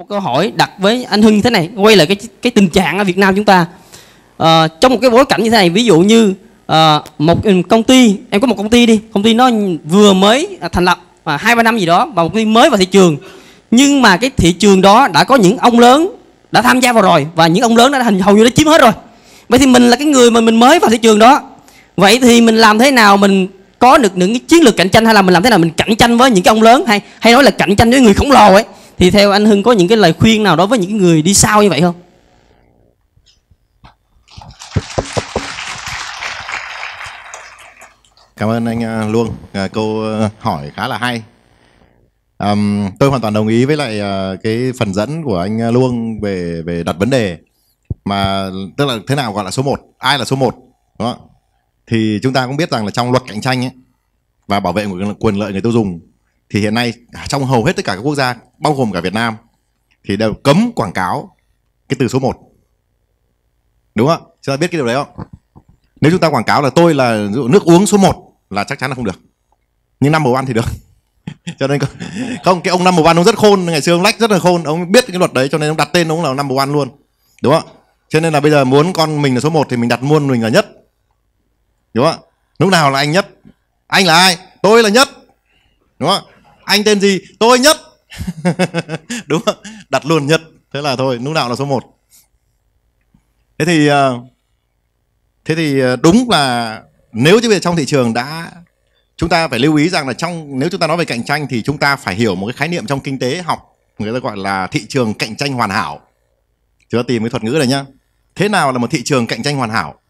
một câu hỏi đặt với anh Hưng thế này quay lại cái cái tình trạng ở Việt Nam chúng ta à, trong một cái bối cảnh như thế này ví dụ như à, một công ty em có một công ty đi công ty nó vừa mới thành lập và hai ba năm gì đó và một công ty mới vào thị trường nhưng mà cái thị trường đó đã có những ông lớn đã tham gia vào rồi và những ông lớn đã hình hầu như đã chiếm hết rồi vậy thì mình là cái người mà mình mới vào thị trường đó vậy thì mình làm thế nào mình có được những cái chiến lược cạnh tranh hay là mình làm thế nào mình cạnh tranh với những cái ông lớn hay hay nói là cạnh tranh với người khổng lồ ấy thì theo anh Hưng có những cái lời khuyên nào đối với những người đi sau như vậy không? Cảm ơn anh à, Luông, à, câu à, hỏi khá là hay. Um, tôi hoàn toàn đồng ý với lại uh, cái phần dẫn của anh Luông về về đặt vấn đề mà tức là thế nào gọi là số 1, ai là số 1 đó. Thì chúng ta cũng biết rằng là trong luật cạnh tranh ấy và bảo vệ quyền lợi người tiêu dùng thì hiện nay trong hầu hết tất cả các quốc gia bao gồm cả Việt Nam thì đều cấm quảng cáo cái từ số 1 đúng không ạ chúng ta biết cái điều đấy không nếu chúng ta quảng cáo là tôi là dụ nước uống số 1 là chắc chắn là không được nhưng năm màu ăn thì được cho nên không cái ông năm màu ăn ông rất khôn ngày xưa ông lách rất là khôn ông biết cái luật đấy cho nên ông đặt tên ông là năm màu ăn luôn đúng không cho nên là bây giờ muốn con mình là số 1 thì mình đặt luôn mình là nhất đúng không lúc nào là anh nhất anh là ai tôi là nhất đúng không anh tên gì tôi nhất đúng không đặt luôn nhất thế là thôi lúc nào là số 1 thế thì ờ, thế thì ờ, đúng là nếu như bây trong thị trường đã chúng ta phải lưu ý rằng là trong nếu chúng ta nói về cạnh tranh thì chúng ta phải hiểu một cái khái niệm trong kinh tế học người ta gọi là thị trường cạnh tranh hoàn hảo chúng ta tìm cái thuật ngữ này nhá thế nào là một thị trường cạnh tranh hoàn hảo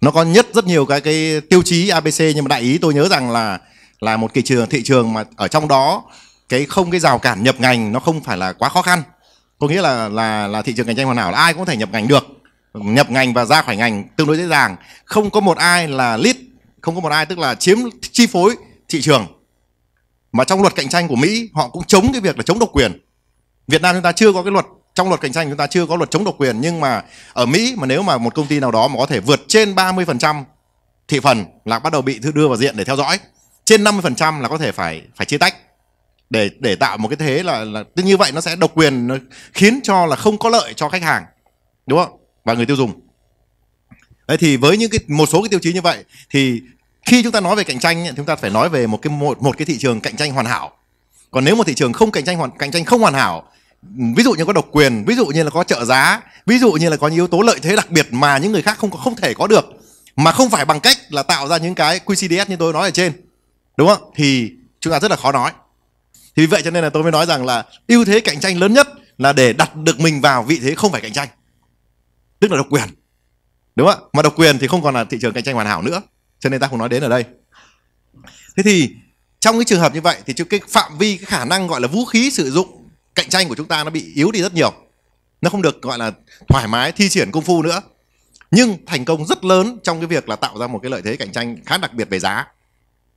nó có nhất rất nhiều cái cái tiêu chí abc nhưng mà đại ý tôi nhớ rằng là là một thị trường thị trường mà ở trong đó cái không cái rào cản nhập ngành nó không phải là quá khó khăn có nghĩa là là là thị trường cạnh tranh hoàn hảo là ai cũng có thể nhập ngành được nhập ngành và ra khỏi ngành tương đối dễ dàng không có một ai là lead không có một ai tức là chiếm chi phối thị trường mà trong luật cạnh tranh của Mỹ họ cũng chống cái việc là chống độc quyền Việt Nam chúng ta chưa có cái luật trong luật cạnh tranh chúng ta chưa có luật chống độc quyền nhưng mà ở Mỹ mà nếu mà một công ty nào đó mà có thể vượt trên 30% thị phần là bắt đầu bị đưa vào diện để theo dõi trên 50% là có thể phải phải chia tách để để tạo một cái thế là, là như vậy nó sẽ độc quyền nó khiến cho là không có lợi cho khách hàng đúng không và người tiêu dùng Đấy thì với những cái một số cái tiêu chí như vậy thì khi chúng ta nói về cạnh tranh chúng ta phải nói về một cái một một cái thị trường cạnh tranh hoàn hảo còn nếu một thị trường không cạnh tranh hoàn cạnh tranh không hoàn hảo ví dụ như có độc quyền ví dụ như là có trợ giá ví dụ như là có những yếu tố lợi thế đặc biệt mà những người khác không không thể có được mà không phải bằng cách là tạo ra những cái QCDS như tôi nói ở trên đúng không thì chúng ta rất là khó nói thì vì vậy cho nên là tôi mới nói rằng là ưu thế cạnh tranh lớn nhất là để đặt được mình vào vị thế không phải cạnh tranh tức là độc quyền đúng không mà độc quyền thì không còn là thị trường cạnh tranh hoàn hảo nữa cho nên ta không nói đến ở đây thế thì trong cái trường hợp như vậy thì cái phạm vi cái khả năng gọi là vũ khí sử dụng cạnh tranh của chúng ta nó bị yếu đi rất nhiều nó không được gọi là thoải mái thi triển công phu nữa nhưng thành công rất lớn trong cái việc là tạo ra một cái lợi thế cạnh tranh khá đặc biệt về giá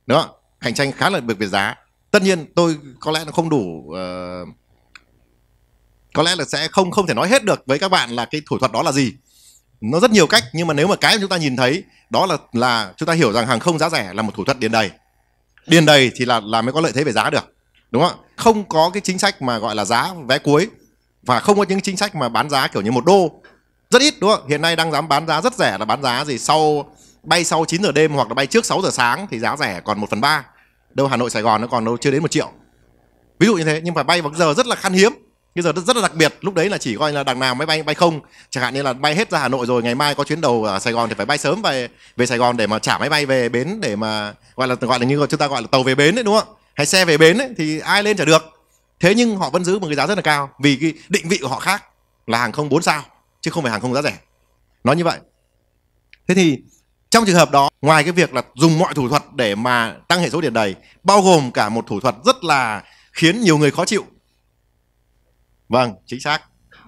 đúng không cạnh tranh khá là được về giá tất nhiên tôi có lẽ là không đủ uh, có lẽ là sẽ không không thể nói hết được với các bạn là cái thủ thuật đó là gì nó rất nhiều cách nhưng mà nếu mà cái chúng ta nhìn thấy đó là là chúng ta hiểu rằng hàng không giá rẻ là một thủ thuật điền đầy điền đầy thì là là mới có lợi thế về giá được đúng không không có cái chính sách mà gọi là giá vé cuối và không có những chính sách mà bán giá kiểu như một đô rất ít đúng không hiện nay đang dám bán giá rất rẻ là bán giá gì sau bay sau 9 giờ đêm hoặc là bay trước 6 giờ sáng thì giá rẻ còn 1 phần ba đâu Hà Nội Sài Gòn nó còn đâu chưa đến một triệu ví dụ như thế nhưng phải bay vào giờ rất là khan hiếm bây giờ rất là đặc biệt lúc đấy là chỉ coi là đằng nào máy bay bay không chẳng hạn như là bay hết ra hà nội rồi ngày mai có chuyến đầu ở sài gòn thì phải bay sớm về về sài gòn để mà trả máy bay về bến để mà gọi là gọi là như chúng ta gọi là tàu về bến đấy đúng không hay xe về bến ấy, thì ai lên trả được thế nhưng họ vẫn giữ một cái giá rất là cao vì cái định vị của họ khác là hàng không 4 sao chứ không phải hàng không giá rẻ nói như vậy thế thì trong trường hợp đó ngoài cái việc là dùng mọi thủ thuật để mà tăng hệ số điện đầy bao gồm cả một thủ thuật rất là khiến nhiều người khó chịu vâng chính xác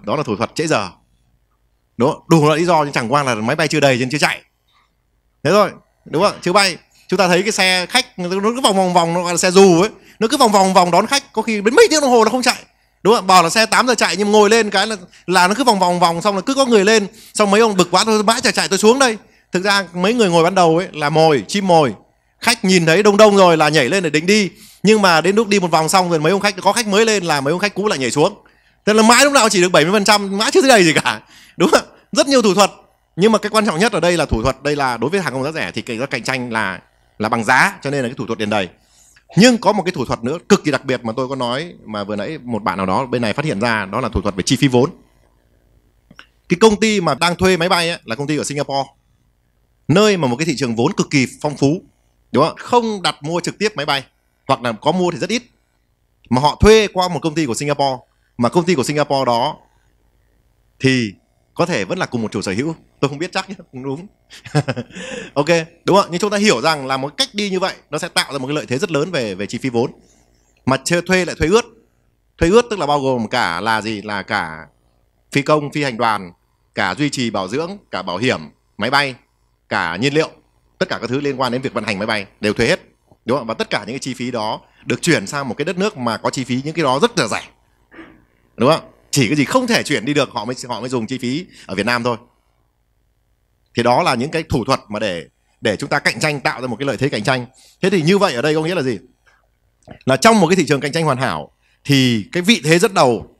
đó là thủ thuật trễ giờ đúng đủ loại lý do nhưng chẳng qua là máy bay chưa đầy nên chưa chạy thế rồi đúng không chưa bay chúng ta thấy cái xe khách nó cứ vòng vòng vòng nó gọi là xe dù ấy nó cứ vòng vòng vòng đón khách có khi đến mấy tiếng đồng hồ nó không chạy đúng không bảo là xe 8 giờ chạy nhưng ngồi lên cái là là nó cứ vòng vòng vòng xong là cứ có người lên xong mấy ông bực quá tôi mãi chả chạy tôi xuống đây thực ra mấy người ngồi ban đầu ấy là mồi chim mồi khách nhìn thấy đông đông rồi là nhảy lên để định đi nhưng mà đến lúc đi một vòng xong rồi mấy ông khách có khách mới lên là mấy ông khách cũ lại nhảy xuống thế là mãi lúc nào chỉ được 70% mãi chưa thấy đầy gì cả đúng không rất nhiều thủ thuật nhưng mà cái quan trọng nhất ở đây là thủ thuật đây là đối với hàng không giá rẻ thì cái cạnh tranh là là bằng giá cho nên là cái thủ thuật đền đầy nhưng có một cái thủ thuật nữa cực kỳ đặc biệt mà tôi có nói mà vừa nãy một bạn nào đó bên này phát hiện ra đó là thủ thuật về chi phí vốn cái công ty mà đang thuê máy bay ấy, là công ty ở Singapore nơi mà một cái thị trường vốn cực kỳ phong phú đúng không không đặt mua trực tiếp máy bay hoặc là có mua thì rất ít mà họ thuê qua một công ty của Singapore mà công ty của Singapore đó thì có thể vẫn là cùng một chủ sở hữu tôi không biết chắc nhé không? đúng ok đúng không nhưng chúng ta hiểu rằng là một cách đi như vậy nó sẽ tạo ra một cái lợi thế rất lớn về về chi phí vốn mà thuê lại thuê ướt thuê ướt tức là bao gồm cả là gì là cả phi công phi hành đoàn cả duy trì bảo dưỡng cả bảo hiểm máy bay cả nhiên liệu tất cả các thứ liên quan đến việc vận hành máy bay đều thuế hết đúng không và tất cả những cái chi phí đó được chuyển sang một cái đất nước mà có chi phí những cái đó rất là rẻ đúng không chỉ cái gì không thể chuyển đi được họ mới họ mới dùng chi phí ở Việt Nam thôi thì đó là những cái thủ thuật mà để để chúng ta cạnh tranh tạo ra một cái lợi thế cạnh tranh thế thì như vậy ở đây có nghĩa là gì là trong một cái thị trường cạnh tranh hoàn hảo thì cái vị thế dẫn đầu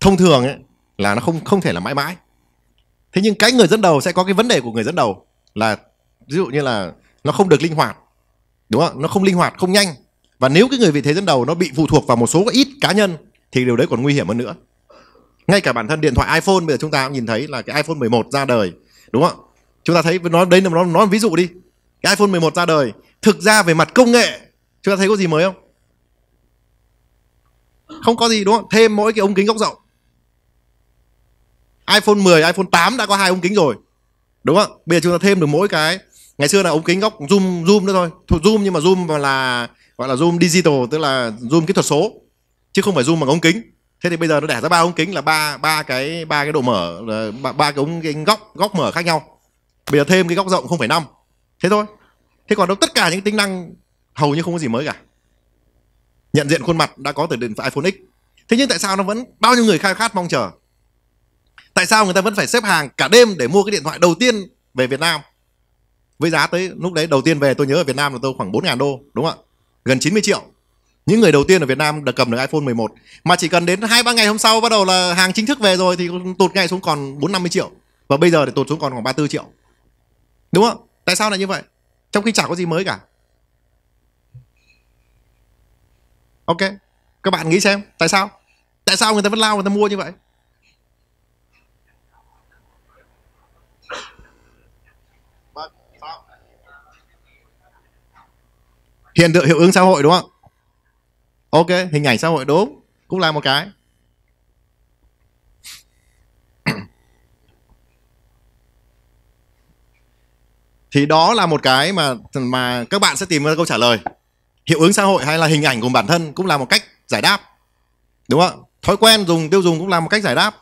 thông thường ấy là nó không không thể là mãi mãi thế nhưng cái người dẫn đầu sẽ có cái vấn đề của người dẫn đầu là ví dụ như là nó không được linh hoạt đúng không nó không linh hoạt không nhanh và nếu cái người vị thế dẫn đầu nó bị phụ thuộc vào một số ít cá nhân thì điều đấy còn nguy hiểm hơn nữa ngay cả bản thân điện thoại iPhone bây giờ chúng ta cũng nhìn thấy là cái iPhone 11 ra đời đúng không chúng ta thấy nó đấy là nó nó ví dụ đi cái iPhone 11 ra đời thực ra về mặt công nghệ chúng ta thấy có gì mới không không có gì đúng không thêm mỗi cái ống kính góc rộng iPhone 10 iPhone 8 đã có hai ống kính rồi đúng không bây giờ chúng ta thêm được mỗi cái ngày xưa là ống kính góc zoom zoom nữa thôi thuộc zoom nhưng mà zoom mà là gọi là zoom digital tức là zoom kỹ thuật số chứ không phải zoom bằng ống kính thế thì bây giờ nó đẻ ra ba ống kính là ba ba cái ba cái độ mở ba, cái ống kính góc góc mở khác nhau bây giờ thêm cái góc rộng không phải năm thế thôi thế còn đâu tất cả những tính năng hầu như không có gì mới cả nhận diện khuôn mặt đã có từ điện iPhone X thế nhưng tại sao nó vẫn bao nhiêu người khai khát mong chờ tại sao người ta vẫn phải xếp hàng cả đêm để mua cái điện thoại đầu tiên về Việt Nam với giá tới lúc đấy đầu tiên về tôi nhớ ở Việt Nam là tôi khoảng 4 ngàn đô đúng không ạ gần 90 triệu những người đầu tiên ở Việt Nam được cầm được iPhone 11 mà chỉ cần đến hai ba ngày hôm sau bắt đầu là hàng chính thức về rồi thì tụt ngay xuống còn 4 50 triệu và bây giờ thì tụt xuống còn khoảng 34 triệu đúng không tại sao lại như vậy trong khi chả có gì mới cả ok các bạn nghĩ xem tại sao tại sao người ta vẫn lao người ta mua như vậy hiện tượng hiệu ứng xã hội đúng không ok hình ảnh xã hội đúng cũng là một cái thì đó là một cái mà mà các bạn sẽ tìm ra câu trả lời hiệu ứng xã hội hay là hình ảnh của bản thân cũng là một cách giải đáp đúng không thói quen dùng tiêu dùng cũng là một cách giải đáp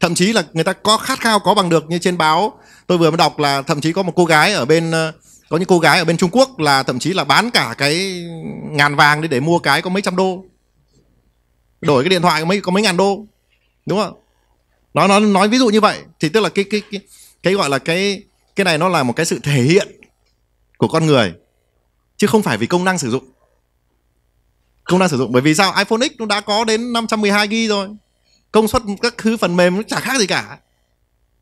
thậm chí là người ta có khát khao có bằng được như trên báo tôi vừa mới đọc là thậm chí có một cô gái ở bên ờ, có những cô gái ở bên Trung Quốc là thậm chí là bán cả cái ngàn vàng đi để mua cái có mấy trăm đô đổi cái điện thoại có mấy có mấy ngàn đô đúng không nó nói nói ví dụ như vậy thì tức là cái cái cái, cái gọi là cái cái này nó là một cái sự thể hiện của con người chứ không phải vì công năng sử dụng công năng sử dụng bởi vì sao iPhone X nó đã có đến 512 GB rồi công suất các thứ phần mềm nó chả khác gì cả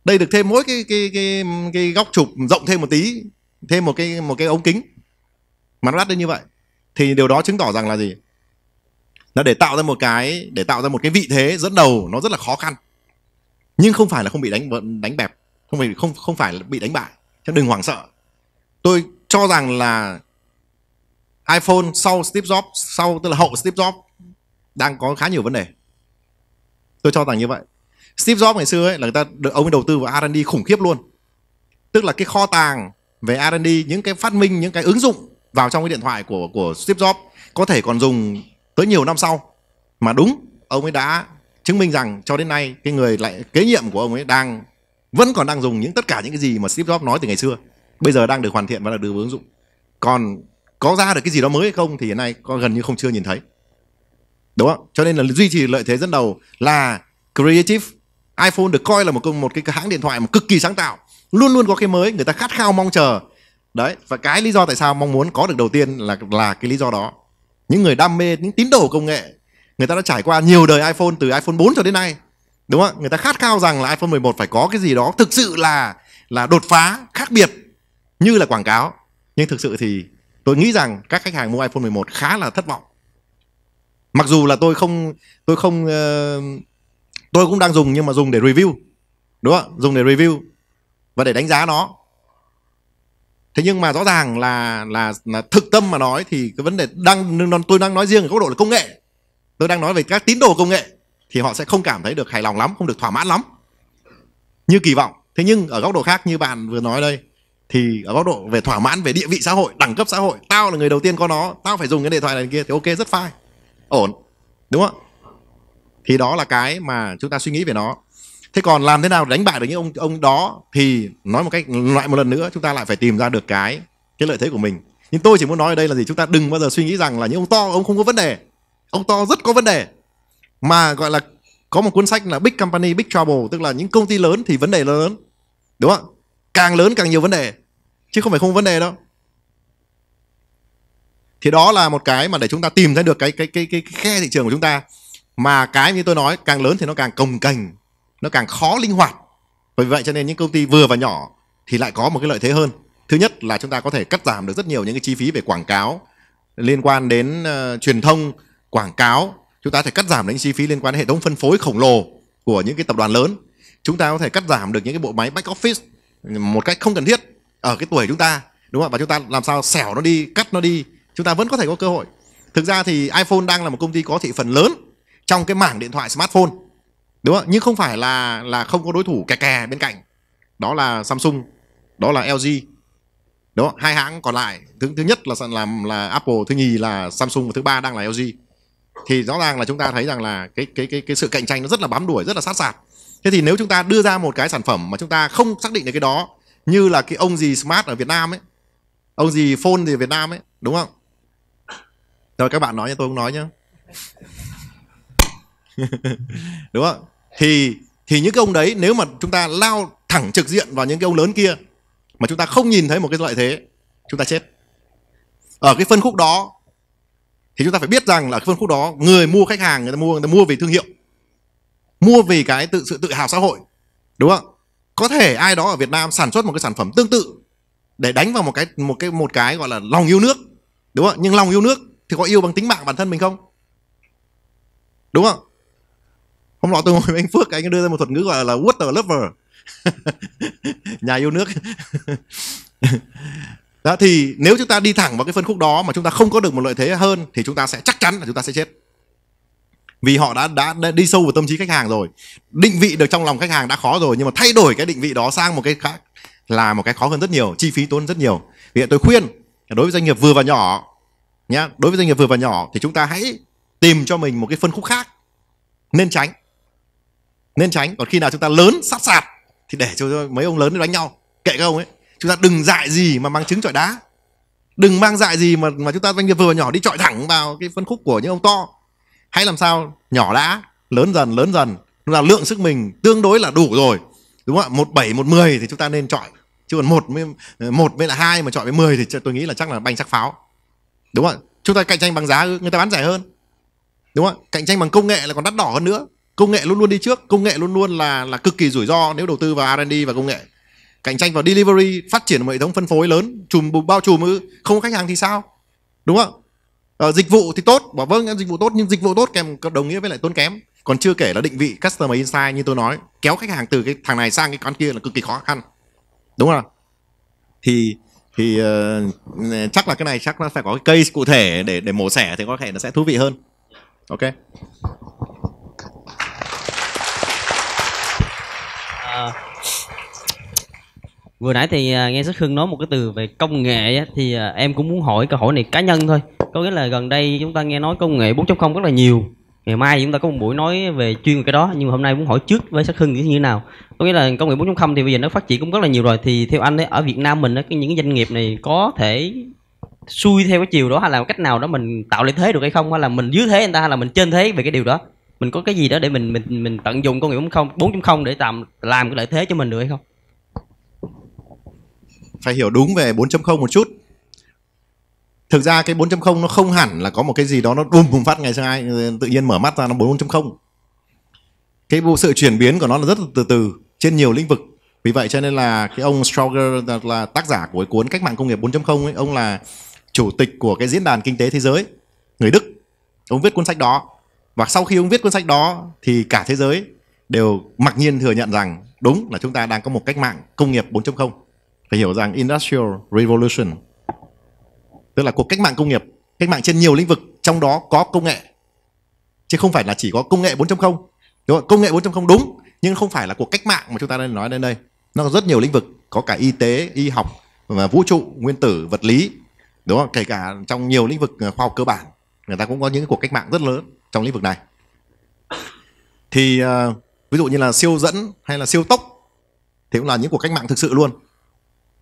đây được thêm mỗi cái cái cái cái góc chụp rộng thêm một tí thêm một cái một cái ống kính mà nó đắt đến như vậy thì điều đó chứng tỏ rằng là gì là để tạo ra một cái để tạo ra một cái vị thế dẫn đầu nó rất là khó khăn nhưng không phải là không bị đánh đánh bẹp không phải không không phải là bị đánh bại cho đừng hoảng sợ tôi cho rằng là iPhone sau Steve Jobs sau tức là hậu Steve Jobs đang có khá nhiều vấn đề tôi cho rằng như vậy Steve Jobs ngày xưa ấy là người ta ông ấy đầu tư vào R&D khủng khiếp luôn tức là cái kho tàng về R&D những cái phát minh những cái ứng dụng vào trong cái điện thoại của của Steve Jobs có thể còn dùng tới nhiều năm sau mà đúng ông ấy đã chứng minh rằng cho đến nay cái người lại kế nhiệm của ông ấy đang vẫn còn đang dùng những tất cả những cái gì mà Steve Jobs nói từ ngày xưa bây giờ đang được hoàn thiện và được đưa vào ứng dụng còn có ra được cái gì đó mới hay không thì hiện nay có gần như không chưa nhìn thấy đúng không cho nên là duy trì lợi thế dẫn đầu là creative iPhone được coi là một một cái hãng điện thoại mà cực kỳ sáng tạo luôn luôn có cái mới người ta khát khao mong chờ đấy và cái lý do tại sao mong muốn có được đầu tiên là là cái lý do đó những người đam mê những tín đồ công nghệ người ta đã trải qua nhiều đời iPhone từ iPhone 4 cho đến nay đúng không người ta khát khao rằng là iPhone 11 phải có cái gì đó thực sự là là đột phá khác biệt như là quảng cáo nhưng thực sự thì tôi nghĩ rằng các khách hàng mua iPhone 11 khá là thất vọng mặc dù là tôi không tôi không uh, tôi cũng đang dùng nhưng mà dùng để review đúng không dùng để review và để đánh giá nó thế nhưng mà rõ ràng là là là thực tâm mà nói thì cái vấn đề đang tôi đang nói riêng ở góc độ là công nghệ tôi đang nói về các tín đồ công nghệ thì họ sẽ không cảm thấy được hài lòng lắm không được thỏa mãn lắm như kỳ vọng thế nhưng ở góc độ khác như bạn vừa nói đây thì ở góc độ về thỏa mãn về địa vị xã hội đẳng cấp xã hội tao là người đầu tiên có nó tao phải dùng cái điện thoại này kia thì ok rất fine ổn đúng không thì đó là cái mà chúng ta suy nghĩ về nó thế còn làm thế nào đánh bại được những ông ông đó thì nói một cách loại một lần nữa chúng ta lại phải tìm ra được cái cái lợi thế của mình nhưng tôi chỉ muốn nói ở đây là gì chúng ta đừng bao giờ suy nghĩ rằng là những ông to ông không có vấn đề ông to rất có vấn đề mà gọi là có một cuốn sách là big company big trouble tức là những công ty lớn thì vấn đề lớn đúng không càng lớn càng nhiều vấn đề chứ không phải không vấn đề đâu thì đó là một cái mà để chúng ta tìm ra được cái cái cái cái, cái khe thị trường của chúng ta mà cái như tôi nói càng lớn thì nó càng cồng cành nó càng khó linh hoạt bởi vậy cho nên những công ty vừa và nhỏ thì lại có một cái lợi thế hơn thứ nhất là chúng ta có thể cắt giảm được rất nhiều những cái chi phí về quảng cáo liên quan đến uh, truyền thông quảng cáo chúng ta có thể cắt giảm những chi phí liên quan đến hệ thống phân phối khổng lồ của những cái tập đoàn lớn chúng ta có thể cắt giảm được những cái bộ máy back office một cách không cần thiết ở cái tuổi chúng ta đúng không và chúng ta làm sao xẻo nó đi cắt nó đi chúng ta vẫn có thể có cơ hội thực ra thì iphone đang là một công ty có thị phần lớn trong cái mảng điện thoại smartphone đúng không nhưng không phải là là không có đối thủ kè kè bên cạnh đó là Samsung đó là LG đó hai hãng còn lại thứ thứ nhất là là là Apple thứ nhì là Samsung và thứ ba đang là LG thì rõ ràng là chúng ta thấy rằng là cái cái cái cái sự cạnh tranh nó rất là bám đuổi rất là sát sạt thế thì nếu chúng ta đưa ra một cái sản phẩm mà chúng ta không xác định được cái đó như là cái ông gì smart ở Việt Nam ấy ông gì phone gì ở Việt Nam ấy đúng không rồi các bạn nói cho tôi cũng nói nhá đúng không thì thì những cái ông đấy nếu mà chúng ta lao thẳng trực diện vào những cái ông lớn kia mà chúng ta không nhìn thấy một cái lợi thế chúng ta chết ở cái phân khúc đó thì chúng ta phải biết rằng là phân khúc đó người mua khách hàng người ta mua người ta mua vì thương hiệu mua vì cái tự sự tự hào xã hội đúng không có thể ai đó ở Việt Nam sản xuất một cái sản phẩm tương tự để đánh vào một cái một cái một cái gọi là lòng yêu nước đúng không nhưng lòng yêu nước thì có yêu bằng tính mạng bản thân mình không đúng không hôm nọ tôi ngồi với anh phước anh đưa ra một thuật ngữ gọi là water lover nhà yêu nước đó thì nếu chúng ta đi thẳng vào cái phân khúc đó mà chúng ta không có được một lợi thế hơn thì chúng ta sẽ chắc chắn là chúng ta sẽ chết vì họ đã, đã đã đi sâu vào tâm trí khách hàng rồi định vị được trong lòng khách hàng đã khó rồi nhưng mà thay đổi cái định vị đó sang một cái khác là một cái khó hơn rất nhiều chi phí tốn rất nhiều vì vậy tôi khuyên đối với doanh nghiệp vừa và nhỏ nhá đối với doanh nghiệp vừa và nhỏ thì chúng ta hãy tìm cho mình một cái phân khúc khác nên tránh nên tránh còn khi nào chúng ta lớn sát sạt thì để cho mấy ông lớn đánh nhau kệ các ông ấy chúng ta đừng dại gì mà mang trứng trọi đá đừng mang dại gì mà mà chúng ta doanh nghiệp vừa nhỏ đi trọi thẳng vào cái phân khúc của những ông to hay làm sao nhỏ đã lớn dần lớn dần là lượng sức mình tương đối là đủ rồi đúng không ạ một bảy một mười thì chúng ta nên chọi chứ còn một mới một mới là hai mà chọi với mười thì tôi nghĩ là chắc là banh sắc pháo đúng không ạ chúng ta cạnh tranh bằng giá người ta bán rẻ hơn đúng không ạ cạnh tranh bằng công nghệ là còn đắt đỏ hơn nữa công nghệ luôn luôn đi trước công nghệ luôn luôn là là cực kỳ rủi ro nếu đầu tư vào R&D và công nghệ cạnh tranh vào delivery phát triển một hệ thống phân phối lớn chùm bao chùm không có khách hàng thì sao đúng không à, dịch vụ thì tốt bảo vâng dịch vụ tốt nhưng dịch vụ tốt kèm đồng nghĩa với lại tốn kém còn chưa kể là định vị customer insight như tôi nói kéo khách hàng từ cái thằng này sang cái con kia là cực kỳ khó khăn đúng không thì thì uh, chắc là cái này chắc nó phải có cái case cụ thể để để mổ xẻ thì có thể nó sẽ thú vị hơn ok Ờ, vừa nãy thì à, nghe Sắc Hưng nói một cái từ về công nghệ thì à, em cũng muốn hỏi câu hỏi này cá nhân thôi có nghĩa là gần đây chúng ta nghe nói công nghệ 4.0 rất là nhiều ngày mai chúng ta có một buổi nói về chuyên về cái đó nhưng mà hôm nay muốn hỏi trước với sắc hưng như thế nào có nghĩa là công nghệ 4.0 thì bây giờ nó phát triển cũng rất là nhiều rồi thì theo anh ấy, ở việt nam mình ấy, những doanh nghiệp này có thể xuôi theo cái chiều đó hay là cách nào đó mình tạo lợi thế được hay không hay là mình dưới thế người ta hay là mình trên thế về cái điều đó mình có cái gì đó để mình mình mình tận dụng công nghiệp 4.0 4.0 để làm làm cái lợi thế cho mình được hay không phải hiểu đúng về 4.0 một chút thực ra cái 4.0 nó không hẳn là có một cái gì đó nó bùm bùm phát ngày sang ai tự nhiên mở mắt ra nó 4.0 cái sự chuyển biến của nó là rất là từ từ trên nhiều lĩnh vực vì vậy cho nên là cái ông Stroger là, tác giả của cuốn cách mạng công nghiệp 4.0 ấy ông là chủ tịch của cái diễn đàn kinh tế thế giới người Đức ông viết cuốn sách đó và sau khi ông viết cuốn sách đó thì cả thế giới đều mặc nhiên thừa nhận rằng đúng là chúng ta đang có một cách mạng công nghiệp 4.0 phải hiểu rằng industrial revolution tức là cuộc cách mạng công nghiệp cách mạng trên nhiều lĩnh vực trong đó có công nghệ chứ không phải là chỉ có công nghệ 4.0 đúng không? công nghệ 4.0 đúng nhưng không phải là cuộc cách mạng mà chúng ta đang nói đến đây nó có rất nhiều lĩnh vực có cả y tế y học và vũ trụ nguyên tử vật lý đúng không kể cả trong nhiều lĩnh vực à, khoa học cơ bản người ta cũng có những cuộc cách mạng rất lớn trong lĩnh vực này thì uh, ví dụ như là siêu dẫn hay là siêu tốc thì cũng là những cuộc cách mạng thực sự luôn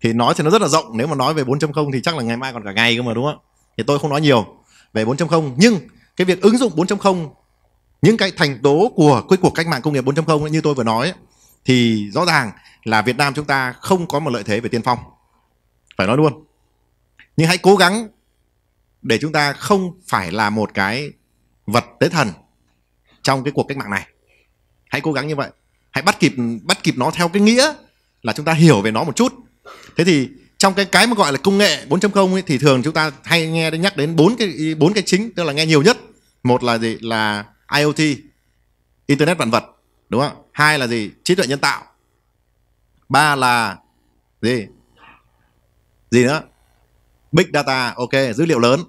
thì nói thì nó rất là rộng nếu mà nói về 4.0 thì chắc là ngày mai còn cả ngày cơ mà đúng không thì tôi không nói nhiều về 4.0 nhưng cái việc ứng dụng 4.0 những cái thành tố của cái cuộc cách mạng công nghiệp 4.0 như tôi vừa nói thì rõ ràng là Việt Nam chúng ta không có một lợi thế về tiên phong phải nói luôn nhưng hãy cố gắng để chúng ta không phải là một cái vật tế thần trong cái cuộc cách mạng này hãy cố gắng như vậy hãy bắt kịp bắt kịp nó theo cái nghĩa là chúng ta hiểu về nó một chút thế thì trong cái cái mà gọi là công nghệ 4.0 ấy, thì thường chúng ta hay nghe đến nhắc đến bốn cái bốn cái chính tức là nghe nhiều nhất một là gì là IoT internet vạn vật đúng không hai là gì trí tuệ nhân tạo ba là gì gì nữa big data ok dữ liệu lớn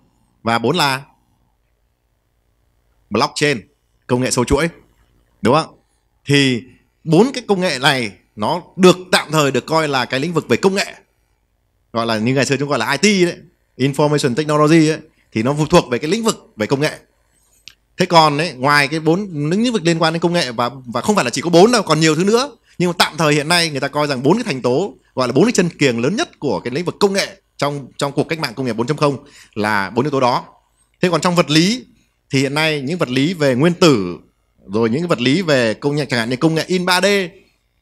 và bốn là blockchain công nghệ sâu chuỗi đúng không thì bốn cái công nghệ này nó được tạm thời được coi là cái lĩnh vực về công nghệ gọi là như ngày xưa chúng gọi là IT đấy information technology ấy, thì nó phụ thuộc về cái lĩnh vực về công nghệ thế còn ấy, ngoài cái bốn lĩnh vực liên quan đến công nghệ và và không phải là chỉ có bốn đâu còn nhiều thứ nữa nhưng mà tạm thời hiện nay người ta coi rằng bốn cái thành tố gọi là bốn cái chân kiềng lớn nhất của cái lĩnh vực công nghệ trong trong cuộc cách mạng công nghiệp 4.0 là bốn yếu tố đó thế còn trong vật lý thì hiện nay những vật lý về nguyên tử rồi những vật lý về công nghệ chẳng hạn như công nghệ in 3D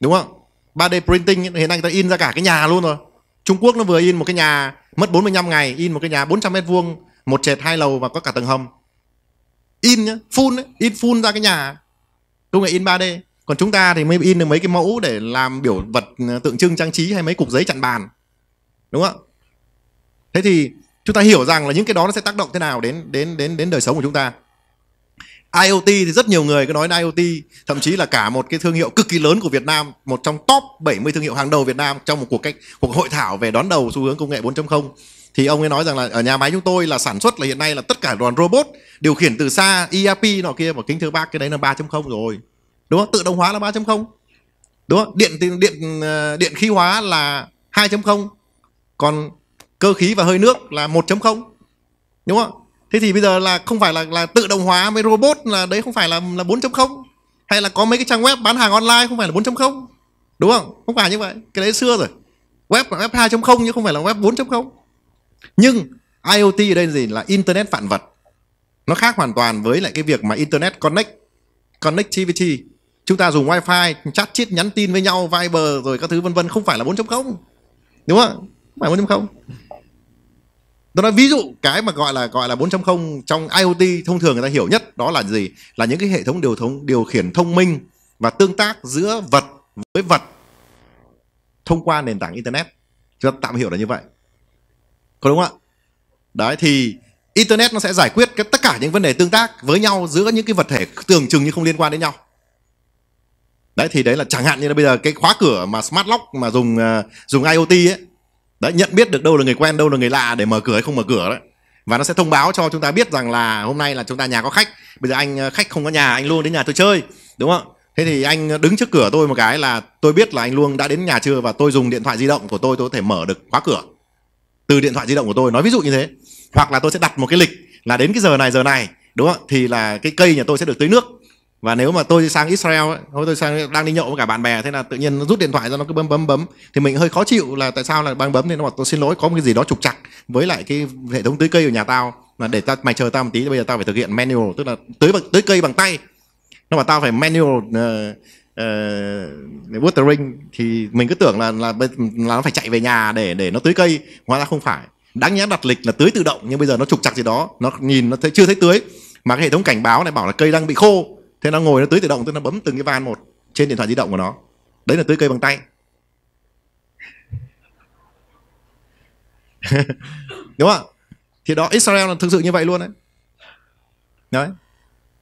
đúng không 3D printing hiện nay người ta in ra cả cái nhà luôn rồi Trung Quốc nó vừa in một cái nhà mất 45 ngày in một cái nhà 400 mét vuông một trệt hai lầu và có cả tầng hầm in nhá full ấy, in full ra cái nhà công nghệ in 3D còn chúng ta thì mới in được mấy cái mẫu để làm biểu vật ờ, tượng trưng trang trí hay mấy cục giấy chặn bàn đúng không thế thì chúng ta hiểu rằng là những cái đó nó sẽ tác động thế nào đến đến đến đến đời sống của chúng ta IoT thì rất nhiều người cứ nói đến IoT thậm chí là cả một cái thương hiệu cực kỳ lớn của Việt Nam một trong top 70 thương hiệu hàng đầu Việt Nam trong một cuộc cách cuộc hội thảo về đón đầu xu hướng công nghệ 4.0 thì ông ấy nói rằng là ở nhà máy chúng tôi là sản xuất là hiện nay là tất cả đoàn robot điều khiển từ xa ERP nọ kia và kính thưa bác cái đấy là 3.0 rồi đúng không tự động hóa là 3.0 đúng không điện điện điện ờ, khí hóa là 2.0 còn cơ khí và hơi nước là 1.0 đúng không thế thì bây giờ là không phải là là tự động hóa với robot là đấy không phải là là 4.0 hay là có mấy cái trang web bán hàng online không phải là 4.0 đúng không không phải như vậy cái đấy xưa rồi web là web 2.0 nhưng không phải là web 4.0 nhưng IoT ở đây là gì là internet vạn vật nó khác hoàn toàn với lại cái việc mà internet connect connectivity chúng ta dùng wifi chat chít nhắn tin với nhau Viber rồi các thứ vân vân không phải là 4.0 đúng không? Không phải 4.0. Tôi nói ví dụ cái mà gọi là gọi là 4.0 trong IoT thông thường người ta hiểu nhất đó là gì? Là những cái hệ thống điều thống điều khiển thông minh và tương tác giữa vật với vật thông qua nền tảng internet. Chúng ta tạm hiểu là như vậy. Có đúng không ạ? Đấy thì internet nó sẽ giải quyết cái, tất cả những vấn đề tương tác với nhau giữa những cái vật thể tưởng chừng như không liên quan đến nhau. Đấy thì đấy là chẳng hạn như là bây giờ cái khóa cửa mà smart lock mà dùng à, dùng IoT ấy đấy nhận biết được đâu là người quen đâu là người lạ để mở cửa hay không mở cửa đấy và nó sẽ thông báo cho chúng ta biết rằng là hôm nay là chúng ta nhà có khách bây giờ anh ờ, khách không có nhà anh luôn đến nhà tôi chơi đúng không thế thì anh ờ, đứng trước cửa tôi một cái là tôi biết là anh luôn đã đến nhà chưa và tôi dùng điện thoại di động của tôi tôi có thể mở được khóa cửa từ điện thoại di động của tôi nói ví dụ như thế hoặc là tôi sẽ đặt một cái lịch là đến cái giờ này giờ này đúng không thì là cái cây nhà tôi sẽ được tưới nước và nếu mà tôi sang Israel ấy, tôi sang đang đi nhậu với cả bạn bè thế là tự nhiên nó rút điện thoại ra nó cứ bấm bấm bấm thì mình hơi khó chịu là tại sao là bấm bấm thì nó bảo tôi xin lỗi có một cái gì đó trục trặc với lại cái hệ thống tưới cây của nhà tao là để tao mày chờ tao một tí bây giờ tao phải thực hiện manual tức là tưới tưới cây bằng tay nó bảo tao phải manual uh, uh, watering thì mình cứ tưởng là là là nó phải chạy về nhà để để nó tưới cây hóa ra không phải đáng nhẽ đặt lịch là tưới tự động nhưng bây giờ nó trục trặc gì đó nó nhìn nó thấy, chưa thấy tưới mà cái hệ thống cảnh báo này bảo là cây đang bị khô thế nó ngồi nó tưới tự động tức nó bấm từng cái van một trên điện thoại di động của nó đấy là tưới cây bằng tay đúng không thì đó Israel là thực sự như vậy luôn đấy đấy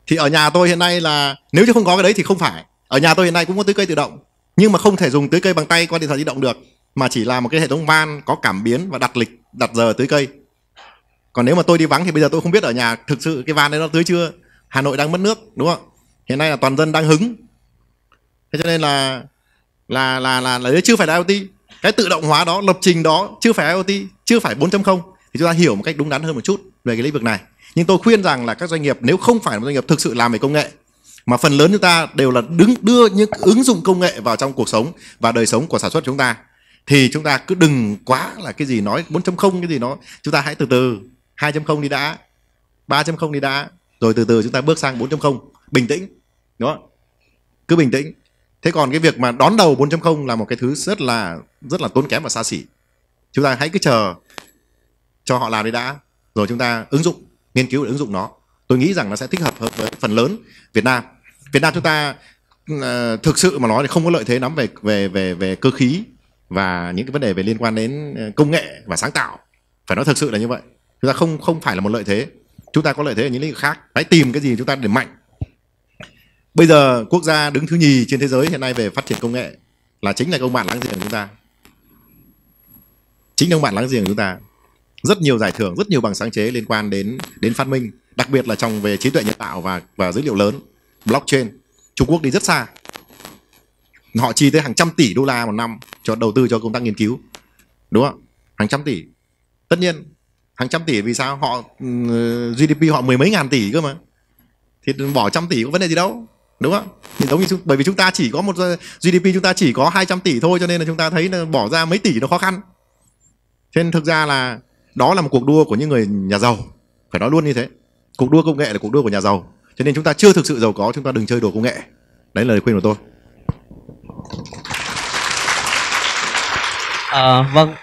thì ở nhà tôi hiện nay là nếu như không có cái đấy thì không phải ở nhà tôi hiện nay cũng có tưới cây tự động nhưng mà không thể dùng tưới cây bằng tay qua điện thoại di động được mà chỉ là một cái hệ thống van có cảm biến và đặt lịch đặt giờ tưới cây còn nếu mà tôi đi vắng thì bây giờ tôi không biết ở nhà thực sự cái van đấy nó tưới chưa hà nội đang mất nước đúng không hiện nay là toàn dân đang hứng thế cho nên là là là là, là đấy chưa phải là IoT cái tự động hóa đó lập trình đó chưa phải IoT chưa phải 4.0 thì chúng ta hiểu một cách đúng đắn hơn một chút về cái lĩnh vực này nhưng tôi khuyên rằng là các doanh nghiệp nếu không phải là doanh nghiệp thực sự làm về công nghệ mà phần lớn chúng ta đều là đứng đưa những ứng dụng công nghệ vào trong cuộc sống và đời sống của sản xuất chúng ta thì chúng ta cứ đừng quá là cái gì nói 4.0 cái gì nó chúng ta hãy từ từ 2.0 đi đã 3.0 đi đã rồi từ từ chúng ta bước sang 4.0 bình tĩnh đúng không cứ bình tĩnh thế còn cái việc mà đón đầu 4.0 là một cái thứ rất là rất là tốn kém và xa xỉ chúng ta hãy cứ chờ cho họ làm đi đã rồi chúng ta ứng dụng nghiên cứu để ứng dụng nó tôi nghĩ rằng nó sẽ thích hợp hợp với phần lớn Việt Nam Việt Nam chúng ta uh, thực sự mà nói thì không có lợi thế lắm về về về về cơ khí và những cái vấn đề về liên quan đến ờ, công nghệ và sáng tạo phải nói thực sự là như vậy chúng ta không không phải là một lợi thế chúng ta có lợi thế ở những lĩnh vực khác hãy tìm cái gì chúng ta để mạnh Bây giờ quốc gia đứng thứ nhì trên thế giới hiện nay về phát triển công nghệ là chính là ông bạn láng giềng của chúng ta. Chính là ông bạn láng giềng của chúng ta. Rất nhiều giải thưởng, rất nhiều bằng sáng chế liên quan đến đến phát minh, đặc biệt là trong về trí tuệ nhân tạo và và dữ liệu lớn, blockchain. Trung Quốc đi rất xa. Họ chi tới hàng trăm tỷ đô la một năm cho đầu tư cho công tác nghiên cứu. Đúng không? Hàng trăm tỷ. Tất nhiên hàng trăm tỷ vì sao họ ừ, GDP họ mười mấy ngàn tỷ cơ mà thì bỏ trăm tỷ có vấn đề gì đâu đúng không thì giống như bởi vì chúng ta chỉ có một ờ, GDP chúng ta chỉ có 200 tỷ thôi cho nên là chúng ta thấy là bỏ ra mấy tỷ nó khó khăn cho nên thực ra là đó là một cuộc đua của những người nhà giàu phải nói luôn như thế cuộc đua công nghệ là cuộc đua của nhà giàu cho nên chúng ta chưa thực sự giàu có chúng ta đừng chơi đùa công nghệ đấy là lời khuyên của tôi À, vâng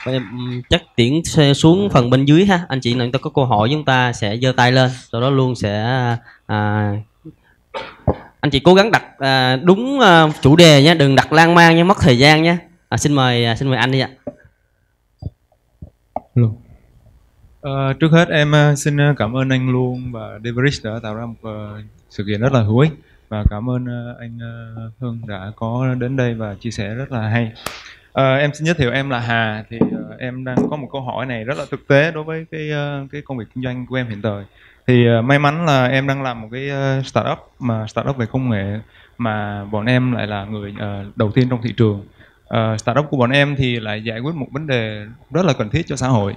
chắc tiến xuống phần bên dưới ha anh chị nào chúng ta có câu hỏi chúng ta sẽ giơ tay lên sau đó luôn sẽ à, anh chị cố gắng đặt à, đúng à, chủ đề nhé đừng đặt lan man nhé mất thời gian nhé à, xin mời à, xin mời anh đi ạ À, trước hết em à, xin à, cảm ơn anh luôn và Deverish đã tạo ra một uh, sự kiện rất là hữu ích và cảm ơn uh, anh uh, Hương đã có đến đây và chia sẻ rất là hay. À, em xin giới thiệu em là Hà thì uh, em đang có một câu hỏi này rất là thực tế đối với cái uh, cái công việc kinh doanh của em hiện tại thì uh, may mắn là em đang làm một cái uh, startup mà startup về công nghệ mà bọn em lại là người uh, đầu tiên trong thị trường uh, startup của bọn em thì lại giải quyết một vấn đề rất là cần thiết cho xã hội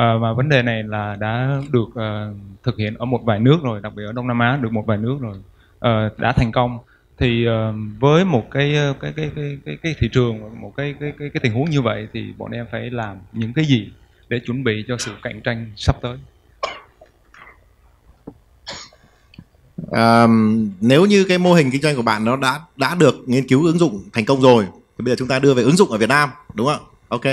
À, và vấn đề này là đã được uh, thực hiện ở một vài nước rồi đặc biệt ở Đông Nam Á được một vài nước rồi uh, đã thành công thì uh, với một cái cái cái cái cái, cái thị trường một cái, cái cái cái tình huống như vậy thì bọn em phải làm những cái gì để chuẩn bị cho sự cạnh tranh sắp tới à, nếu như cái mô hình kinh doanh của bạn nó đã đã được nghiên cứu ứng dụng thành công rồi thì bây giờ chúng ta đưa về ứng dụng ở Việt Nam đúng không ok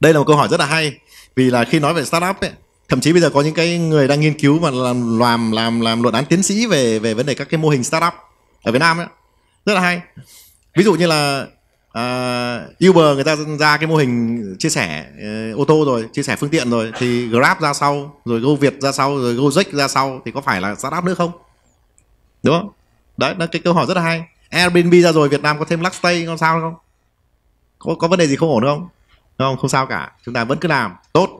đây là một câu hỏi rất là hay vì là khi nói về startup ấy thậm chí bây giờ có những cái người đang nghiên cứu và làm làm làm làm luận án tiến sĩ về về vấn đề các cái mô hình startup ở Việt Nam ấy rất là hay ví dụ như là uh, Uber người ta ra cái mô hình chia sẻ uh, ô tô rồi chia sẻ phương tiện rồi thì Grab ra sau rồi Go Việt ra sau rồi Gojek ra sau thì có phải là startup nữa không đúng không đấy nó cái câu hỏi rất là hay Airbnb ra rồi Việt Nam có thêm Luxstay có sao không có có vấn đề gì không ổn không không không sao cả chúng ta vẫn cứ làm tốt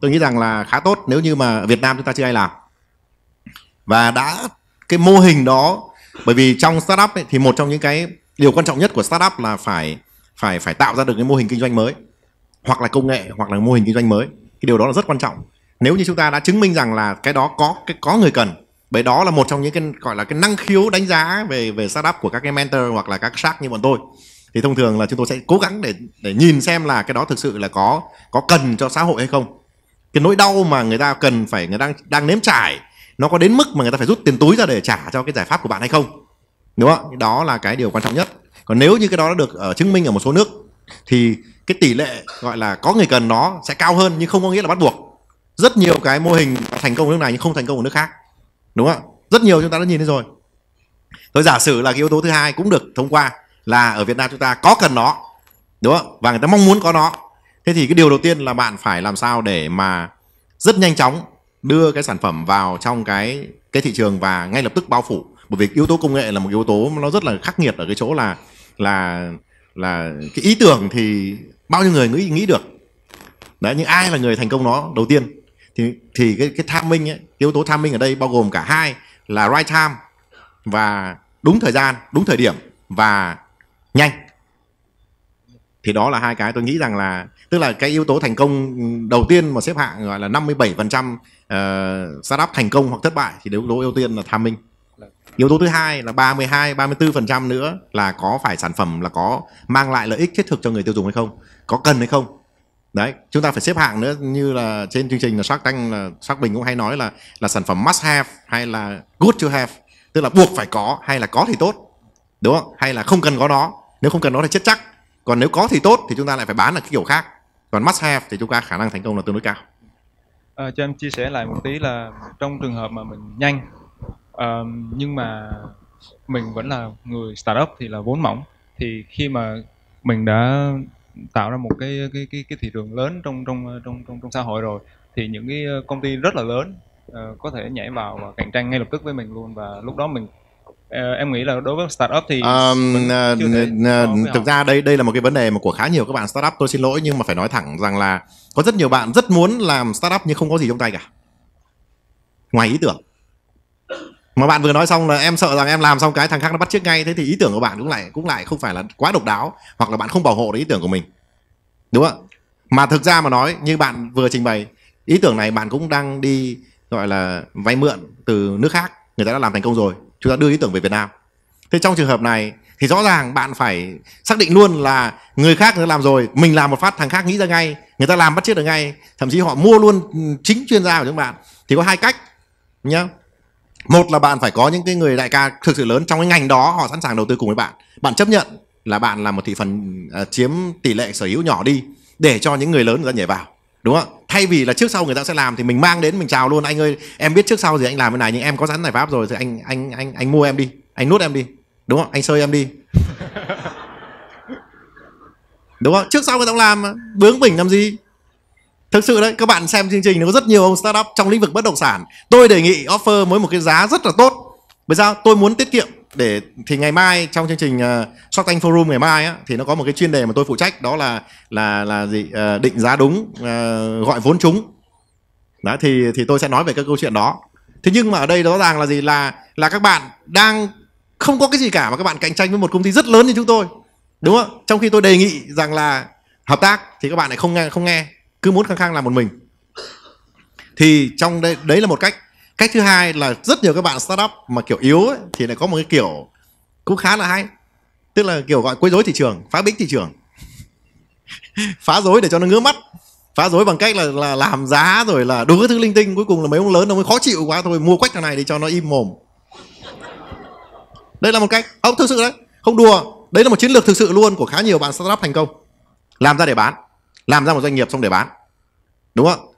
tôi nghĩ rằng là khá tốt nếu như mà Việt Nam chúng ta chưa ai làm và đã cái mô hình đó bởi vì trong startup ấy, thì một trong những cái điều quan trọng nhất của startup là phải phải phải tạo ra được cái mô hình kinh doanh mới hoặc là công nghệ hoặc là mô hình kinh doanh mới cái điều đó là rất quan trọng nếu như chúng ta đã chứng minh rằng là cái đó có cái có người cần bởi đó là một trong những cái gọi là cái năng khiếu đánh giá về về startup của các cái mentor hoặc là các shark như bọn tôi thì thông thường là chúng tôi sẽ cố gắng để để nhìn xem là cái đó thực sự là có có cần cho xã hội hay không cái nỗi đau mà người ta cần phải người đang đang nếm trải nó có đến mức mà người ta phải rút tiền túi ra để trả cho cái giải pháp của bạn hay không đúng không đó là cái điều quan trọng nhất còn nếu như cái đó đã được ở ờ, chứng minh ở một số nước thì cái tỷ lệ gọi là có người cần nó sẽ cao hơn nhưng không có nghĩa là bắt buộc rất nhiều cái mô hình thành công ở nước này nhưng không thành công ở nước khác đúng không ạ rất nhiều chúng ta đã nhìn thấy rồi tôi giả sử là cái yếu tố thứ hai cũng được thông qua là ở việt nam chúng ta có cần nó đúng không và người ta mong muốn có nó thế thì cái điều đầu tiên là bạn phải làm sao để mà rất nhanh chóng đưa cái sản phẩm vào trong cái cái thị trường và ngay lập tức bao phủ bởi vì yếu tố công nghệ là một yếu tố nó rất là khắc nghiệt ở cái chỗ là là là cái ý tưởng thì bao nhiêu người nghĩ nghĩ được đấy nhưng ai là người thành công nó đầu tiên thì thì cái cái tham minh ấy, yếu tố tham minh ở đây bao gồm cả hai là right time và đúng thời gian đúng thời điểm và nhanh thì đó là hai cái tôi nghĩ rằng là tức là cái yếu tố thành công đầu tiên mà xếp hạng gọi là 57% uh, ờ, startup thành công hoặc thất bại thì yếu tố ưu tiên là tham minh yếu tố thứ hai là 32 34% nữa là có phải sản phẩm là có mang lại lợi ích thiết thực cho người tiêu dùng hay không có cần hay không đấy chúng ta phải xếp hạng nữa như là trên chương trình là sắc Tank là sắc Bình cũng hay nói là là sản phẩm must have hay là good to have tức là buộc phải có hay là có thì tốt đúng không hay là không cần có nó nếu không cần nó thì chết chắc còn nếu có thì tốt thì chúng ta lại phải bán là cái kiểu khác còn must have thì chúng ta khả năng thành công là tương đối cao à, cho em chia sẻ lại một tí là trong trường hợp mà mình nhanh um, nhưng mà mình vẫn là người startup thì là vốn mỏng thì khi mà mình đã tạo ra một cái cái cái cái thị trường lớn trong trong trong trong trong xã hội rồi thì những cái ờ, công ty rất là lớn uh, có thể nhảy vào và cạnh tranh ngay lập tức với mình luôn và lúc đó mình uh, em nghĩ là đối với startup thì um, uh, uh, thực ra đây đây là một cái vấn đề mà của khá nhiều các bạn startup tôi xin lỗi nhưng mà phải nói thẳng rằng là có rất nhiều bạn rất muốn làm startup nhưng không có gì trong tay cả ngoài ý tưởng mà bạn vừa nói xong là em sợ rằng em làm xong cái thằng khác nó bắt chiếc ngay thế thì ý tưởng của bạn cũng lại cũng lại không phải là quá độc đáo hoặc là bạn không bảo hộ được ý tưởng của mình đúng không mà thực ra mà nói như bạn vừa trình bày ý tưởng này bạn cũng đang đi gọi là vay mượn từ nước khác người ta đã làm thành công rồi chúng ta đưa ý tưởng về Việt Nam thế trong trường hợp này thì rõ ràng bạn phải xác định luôn là người khác đã làm rồi mình làm một phát thằng khác nghĩ ra ngay người ta làm bắt chước được ngay thậm chí họ mua luôn ừ, chính chuyên gia của chúng bạn thì có hai cách nhá một là bạn phải có những cái người đại ca thực sự lớn trong cái ngành đó họ sẵn sàng đầu tư cùng với bạn bạn chấp nhận là bạn là một thị phần uh, chiếm tỷ lệ sở hữu nhỏ đi để cho những người lớn người ta nhảy vào đúng không thay vì là trước sau người ta sẽ làm thì mình mang đến mình chào luôn anh ơi em biết trước sau gì anh làm cái này nhưng em có sẵn giải pháp rồi thì anh anh anh anh mua em đi anh nuốt em đi đúng không anh sơi em đi đúng không trước sau người ta làm bướng bỉnh làm gì thực sự đấy các bạn xem chương trình nó có rất nhiều ông startup trong lĩnh vực bất động sản tôi đề nghị offer với một cái giá rất là tốt bởi sao tôi muốn tiết kiệm để thì ngày mai trong chương trình uh, ờ, Short Tank Forum ngày mai á, thì nó có một cái chuyên đề mà tôi phụ trách đó là là là gì uh, định giá đúng uh, gọi vốn chúng đó thì thì tôi sẽ nói về các câu chuyện đó thế nhưng mà ở đây rõ ràng là gì là là các bạn đang không có cái gì cả mà các bạn cạnh tranh với một công ty rất lớn như chúng tôi đúng không trong khi tôi đề nghị rằng là hợp tác thì các bạn lại không nghe không nghe cứ muốn khăng khăng làm một mình thì trong đây đấy là một cách cách thứ hai là rất nhiều các bạn startup mà kiểu yếu ấy, thì lại có một cái kiểu cũng khá là hay tức là kiểu gọi quấy rối thị trường phá bích thị trường phá rối để cho nó ngứa mắt phá rối bằng cách là, là làm giá rồi là đủ các thứ linh tinh cuối cùng là mấy ông lớn nó mới khó chịu quá thôi mua quách thằng này để cho nó im mồm đây là một cách ông thực sự đấy không đùa đấy là một chiến lược thực sự luôn của khá nhiều bạn startup thành công làm ra để bán làm ra một doanh nghiệp xong để bán đúng không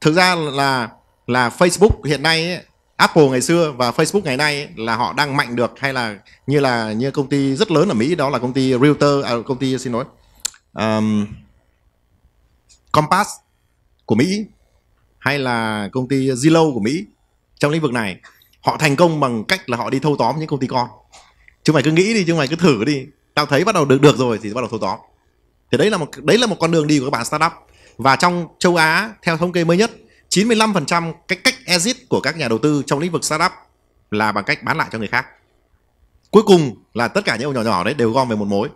thực ra là là Facebook hiện nay ấy, Apple ngày xưa và Facebook ngày nay ấy, là họ đang mạnh được hay là như là như công ty rất lớn ở Mỹ đó là công ty Realtor à, công ty xin lỗi um, Compass của Mỹ hay là công ty Zillow của Mỹ trong lĩnh vực này họ thành công bằng cách là họ đi thâu tóm những công ty con chứ mày cứ nghĩ đi chứ mày cứ thử đi tao thấy bắt đầu được được rồi thì bắt đầu thâu tóm thì đấy là một đấy là một con đường đi của các bạn startup và trong châu Á theo thống kê mới nhất 95% cái cách exit của các nhà đầu tư trong lĩnh vực startup là bằng cách bán lại cho người khác cuối cùng là tất cả những ông nhỏ nhỏ đấy đều gom về một mối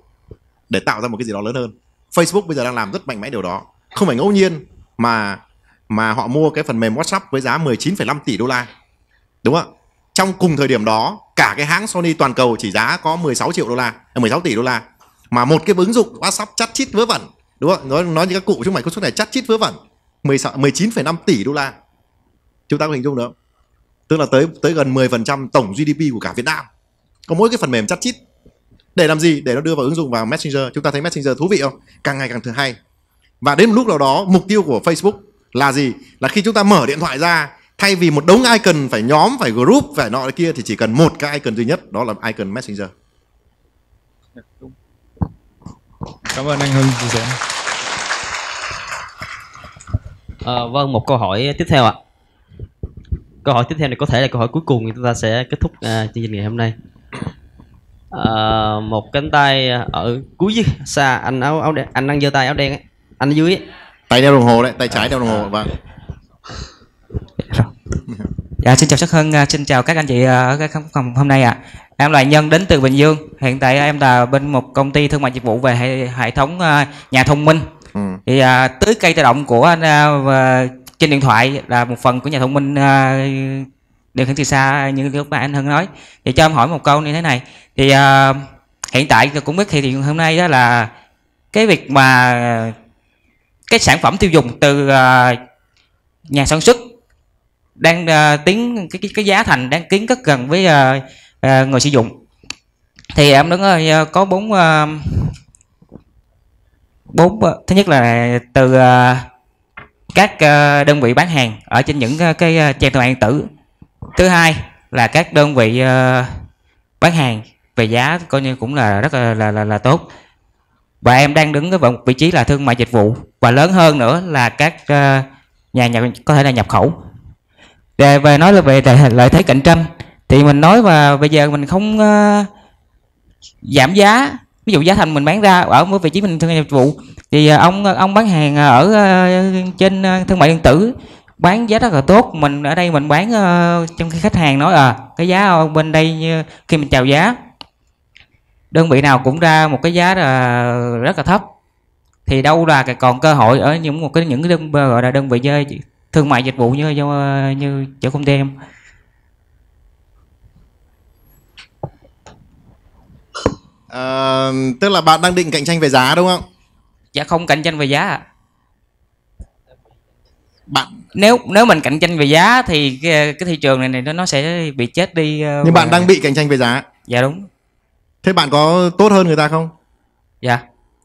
để tạo ra một cái gì đó lớn hơn Facebook bây giờ đang làm rất mạnh mẽ điều đó không phải ngẫu nhiên mà mà họ mua cái phần mềm WhatsApp với giá 19,5 tỷ đô la đúng không trong cùng thời điểm đó cả cái hãng Sony toàn cầu chỉ giá có 16 triệu đô la 16 à, tỷ đô la mà một cái ứng dụng WhatsApp chắt chít vớ vẩn đúng không nói nói như các cụ chúng mày công suất này chắt chít vớ vẩn 19,5 tỷ đô la chúng ta có hình dung được tức là tới tới gần 10% tổng GDP của cả Việt Nam có mỗi cái phần mềm chắt chít để làm gì để nó đưa vào ứng dụng vào Messenger chúng ta thấy Messenger thú vị không càng ngày càng thứ hay và đến một lúc nào đó mục tiêu của Facebook là gì là khi chúng ta mở điện thoại ra thay vì một đống icon phải nhóm phải group phải nọ kia thì chỉ cần một cái icon duy nhất đó là icon Messenger Đúng Cảm ơn anh Hưng chia sẻ. À, vâng, một câu hỏi tiếp theo ạ. Câu hỏi tiếp theo này có thể là câu hỏi cuối cùng thì chúng ta sẽ kết thúc à, chương trình ngày hôm nay. À, một cánh tay ở cuối dưới xa anh áo áo đen, anh đang giơ tay áo đen ấy. anh dưới tay đeo đồng hồ đấy tay trái đeo đồng hồ à. vâng dạ, xin chào sắc hơn à, xin chào các anh chị ở cái phòng hôm nay ạ à. Em là Nhân đến từ Bình Dương. Hiện tại em là bên một công ty thương mại dịch vụ về hệ, hệ thống à, nhà thông minh. Ừ. Thì à, tưới cây tự động của à, trên điện thoại là một phần của nhà thông minh à, điều khiển từ xa như lúc bạn anh Hưng nói. Thì cho em hỏi một câu như thế này. Thì à, hiện tại cũng biết thị trường hôm nay đó là cái việc mà cái sản phẩm tiêu dùng từ à, nhà sản xuất đang uh, tiến cái, cái cái giá thành đang tiến rất gần với uh, À, người sử dụng thì em đứng ờ, có bốn ờ, bốn ờ, thứ nhất là từ các đơn vị bán hàng ở trên những cái trang thương mại điện tử thứ hai là các đơn vị bán hàng về giá coi như cũng là rất là là, là, là tốt và em đang đứng ở vị trí là thương mại dịch vụ và lớn hơn nữa là các nhà nhập có thể là nhập khẩu về, về nói là về lợi thế cạnh tranh thì mình nói và bây giờ mình không uh, giảm giá ví dụ giá thành mình bán ra ở một vị trí mình thương dịch vụ thì ờ, ông ông bán hàng ở ờ, trên thương mại điện tử bán giá rất là tốt mình ở đây mình bán trong khi khách hàng nói à cái giá bên đây khi mình chào giá đơn vị nào cũng ra một cái giá là rất là thấp thì đâu là còn cơ hội ở những một cái những cái đơn gọi là đơn vị chơi thương mại dịch vụ như như, như chỗ công ty em tức là bạn đang định cạnh tranh về giá đúng không dạ không cạnh tranh về giá ạ bạn nếu nếu mình cạnh tranh về giá thì cái, cái thị trường này này nó nó sẽ bị chết đi ờ, nhưng bạn đang bị cạnh tranh về giá dạ đúng thế bạn có tốt hơn người ta không dạ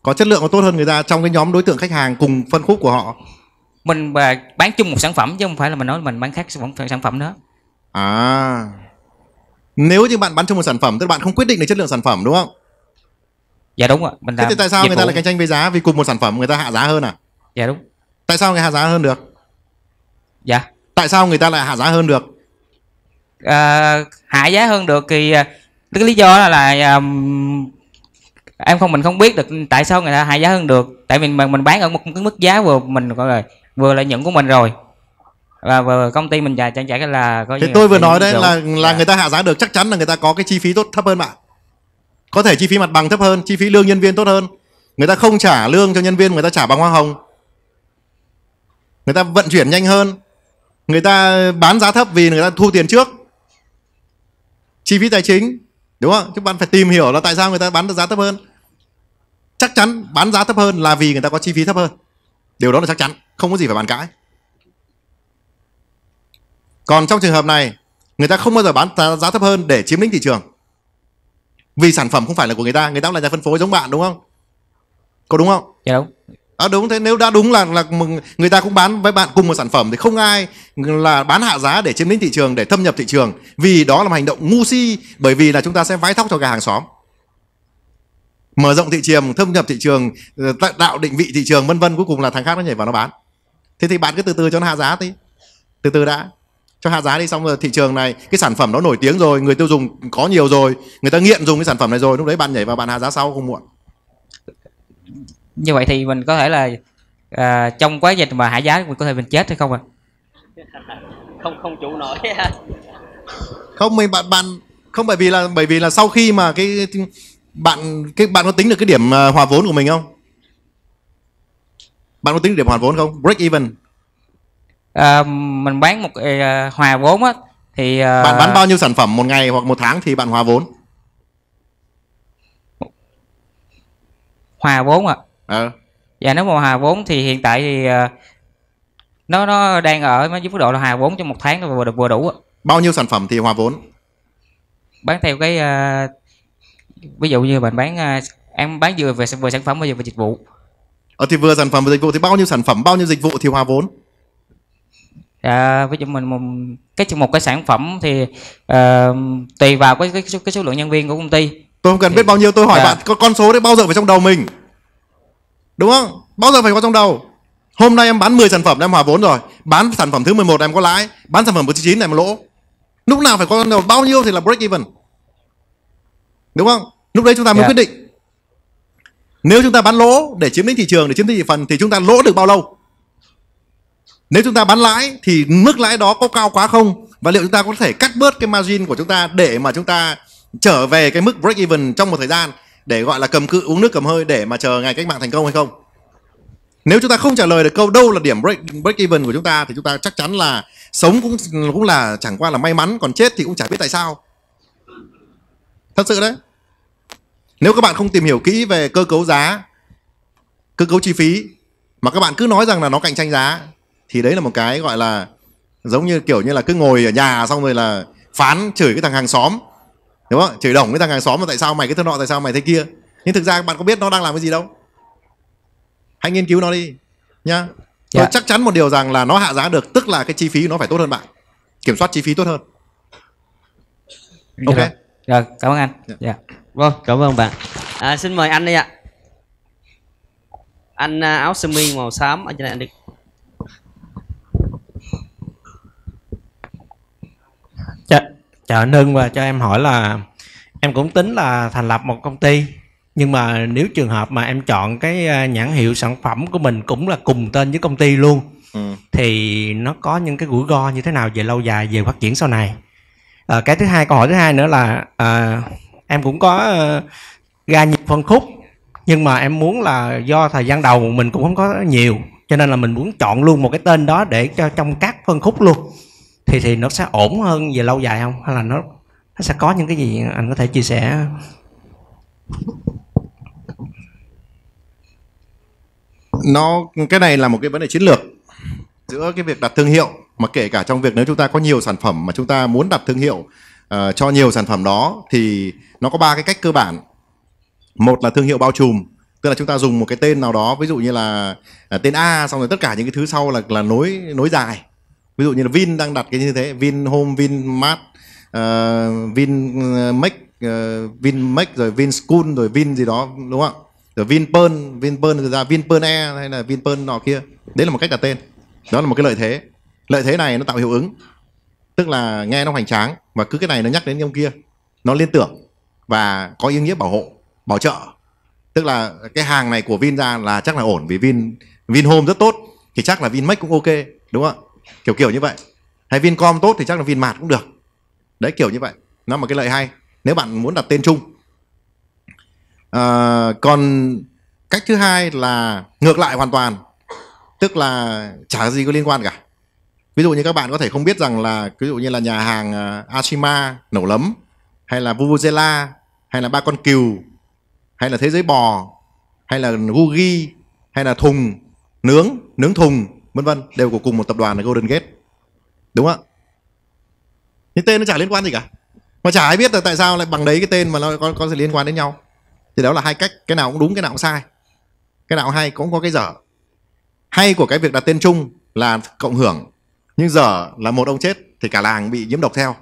có chất lượng có tốt hơn người ta trong cái nhóm đối tượng khách hàng cùng phân khúc của họ mình à, bán chung một sản phẩm chứ không phải là mình nói mình bán khác sản phẩm nữa à nếu như bạn bán chung một sản phẩm tức là bạn không quyết định được chất lượng sản phẩm đúng không dạ đúng ạ mình làm thế thì tại sao người ta lại cạnh tranh về giá vì cùng một sản phẩm người ta hạ giá hơn à dạ đúng tại sao người hạ giá hơn được dạ tại sao người ta lại hạ giá hơn được à, hạ giá hơn được thì à, cái lý do là, là um, em không mình không biết được tại sao người ta hạ giá hơn được tại vì mình mình bán ở một cái mức giá vừa mình gọi là vừa lợi nhuận của mình rồi và vừa công ty mình trả chẳng trả là có thì tôi vừa nói đấy là là dạ. người ta hạ giá được chắc chắn là người ta có cái chi phí tốt thấp hơn bạn có thể chi phí mặt bằng thấp hơn chi phí lương nhân viên tốt hơn người ta không trả lương cho nhân viên người ta trả bằng hoa hồng người ta vận chuyển nhanh hơn người ta bán giá thấp vì người ta thu tiền trước chi phí tài chính đúng không chứ bạn phải tìm hiểu là tại sao người ta bán được giá thấp hơn chắc chắn bán giá thấp hơn là vì người ta có chi phí thấp hơn điều đó là chắc chắn không có gì phải bàn cãi còn trong trường hợp này người ta không bao giờ bán giá thấp hơn để chiếm lĩnh thị trường vì sản phẩm không phải là của người ta người ta cũng là nhà phân phối giống bạn đúng không có đúng không dạ đúng à, đúng thế nếu đã đúng là là người ta cũng bán với bạn cùng một sản phẩm thì không ai là bán hạ giá để chiếm lĩnh thị trường để thâm nhập thị trường vì đó là một hành động ngu si bởi vì là chúng ta sẽ vái thóc cho cả hàng xóm mở rộng thị trường thâm nhập thị trường ờ, tạo định vị thị trường vân vân cuối cùng là thằng khác nó nhảy vào nó bán thế thì bạn cứ từ từ cho nó hạ giá đi từ từ đã cho hạ giá đi xong rồi thị trường này cái sản phẩm đó nổi tiếng rồi người tiêu dùng có nhiều rồi người ta nghiện dùng cái sản phẩm này rồi lúc đấy bạn nhảy vào bạn hạ giá sau không muộn như vậy thì mình có thể là à, trong quá trình mà hạ giá mình có thể mình chết hay không ạ à? không không chủ nổi không mình bạn bạn không bởi vì là bởi vì là sau khi mà cái bạn cái bạn có tính được cái điểm à, hòa vốn của mình không bạn có tính được điểm hòa vốn không break even à, mình bán một à, hòa vốn á thì à, bạn bán bao nhiêu sản phẩm một ngày hoặc một tháng thì bạn hòa vốn hòa vốn ạ à. ừ. dạ nếu mà hòa vốn thì hiện tại thì à, nó nó đang ở dưới mức độ là hòa vốn trong một tháng nó vừa được vừa đủ bao nhiêu sản phẩm thì hòa vốn bán theo cái à, ví dụ như mình bán à, em bán vừa về vừa sản phẩm vừa về dịch vụ ờ thì vừa sản phẩm vừa dịch vụ thì bao nhiêu sản phẩm bao nhiêu dịch vụ thì hòa vốn à, với chúng mình một cái một cái sản phẩm thì à, tùy vào cái, cái cái số lượng nhân viên của công ty tôi không cần thì, biết bao nhiêu tôi hỏi à. bạn con, con số đấy bao giờ phải trong đầu mình đúng không bao giờ phải có trong đầu hôm nay em bán 10 sản phẩm em hòa vốn rồi bán sản phẩm thứ 11 em có lãi bán sản phẩm thứ 9 em lỗ lúc nào phải có trong đầu bao nhiêu thì là break even đúng không lúc đấy chúng ta mới yeah. Dạ. quyết định nếu chúng ta bán lỗ để chiếm lĩnh thị trường để chiếm lĩnh thị phần thì chúng ta lỗ được bao lâu nếu chúng ta bán lãi thì mức lãi đó có cao quá không? Và liệu chúng ta có thể cắt bớt cái margin của chúng ta để mà chúng ta trở về cái mức break even trong một thời gian để gọi là cầm cự uống nước cầm hơi để mà chờ ngày cách mạng thành công hay không? Nếu chúng ta không trả lời được câu đâu là điểm break break even của chúng ta thì chúng ta chắc chắn là sống cũng cũng là chẳng qua là may mắn còn chết thì cũng chả biết tại sao. Thật sự đấy. Nếu các bạn không tìm hiểu kỹ về cơ cấu giá, cơ cấu chi phí mà các bạn cứ nói rằng là nó cạnh tranh giá thì đấy là một cái gọi là giống như kiểu như là cứ ngồi ở nhà xong rồi là phán chửi cái thằng hàng xóm đúng không chửi đồng cái thằng hàng xóm mà tại sao mày cái thứ nọ tại sao mày thế kia nhưng thực ra bạn có biết nó đang làm cái gì đâu hãy nghiên cứu nó đi nhá tôi dạ. chắc chắn một điều rằng là nó hạ giá được tức là cái chi phí nó phải tốt hơn bạn kiểm soát chi phí tốt hơn ok yeah. Dạ. rồi cảm ơn anh dạ yeah. Dạ. vâng cảm ơn bạn à, xin mời anh đi ạ anh à, áo sơ mi màu xám ở trên này anh được Chào dạ Nương và cho em hỏi là em cũng tính là thành lập một công ty nhưng mà nếu trường hợp mà em chọn cái à, nhãn hiệu sản phẩm của mình cũng là cùng tên với công ty luôn ừ. thì nó có những cái rủi ro như thế nào về lâu dài về phát triển sau này à, cái thứ hai câu hỏi thứ hai nữa là à, em cũng có à, ra nhiều phân khúc nhưng mà em muốn là do thời gian đầu mình cũng không có nhiều cho nên là mình muốn chọn luôn một cái tên đó để cho trong các phân khúc luôn thì thì nó sẽ ổn hơn về lâu dài không hay là nó nó sẽ có những cái gì anh có thể chia sẻ nó cái này là một cái vấn đề chiến lược giữa cái việc đặt thương hiệu mà kể cả trong việc nếu chúng ta có nhiều sản phẩm mà chúng ta muốn đặt thương hiệu uh, cho nhiều sản phẩm đó thì nó có ba cái cách cơ bản một là thương hiệu bao trùm tức là chúng ta dùng một cái tên nào đó ví dụ như là uh, tên A xong rồi tất cả những cái thứ sau là là nối nối dài ví dụ như là Vin đang đặt cái như thế Vin Home Vin Mart uh, Vin ờ, Make uh, Vin Make rồi Vin School rồi Vin gì đó đúng không ạ rồi Vinpearl Vinpearl rồi ra Vinpearl E hay là Vinpearl nọ kia đấy là một cách đặt tên đó là một cái lợi thế lợi thế này nó tạo hiệu ứng tức là nghe nó hoành tráng và cứ cái này nó nhắc đến ông kia nó liên tưởng và có ý nghĩa bảo hộ bảo trợ tức là cái hàng này của Vin ra là chắc là ổn vì Vin Vinhome rất tốt thì chắc là Vinmec cũng ok đúng không ạ kiểu kiểu như vậy hay Vincom tốt thì chắc là Vinmart cũng được đấy kiểu như vậy nó một cái lợi hay nếu bạn muốn đặt tên chung à, còn cách thứ hai là ngược lại hoàn toàn tức là chả gì có liên quan cả ví dụ như các bạn có thể không biết rằng là ví dụ như là nhà hàng ờ, Ashima nổ lấm hay là Vuvuzela hay là ba con cừu hay là thế giới bò hay là gugi hay là thùng nướng nướng thùng vân vân đều của cùng một tập đoàn là Golden Gate đúng không ạ nhưng tên nó chả liên quan gì cả mà chả ai biết là tại sao lại bằng đấy cái tên mà nó có có gì liên quan đến nhau thì đó là hai cách cái nào cũng đúng cái nào cũng sai cái nào cũng hay cũng có cái dở hay của cái việc đặt tên chung là cộng hưởng nhưng dở là một ông chết thì cả làng bị nhiễm độc theo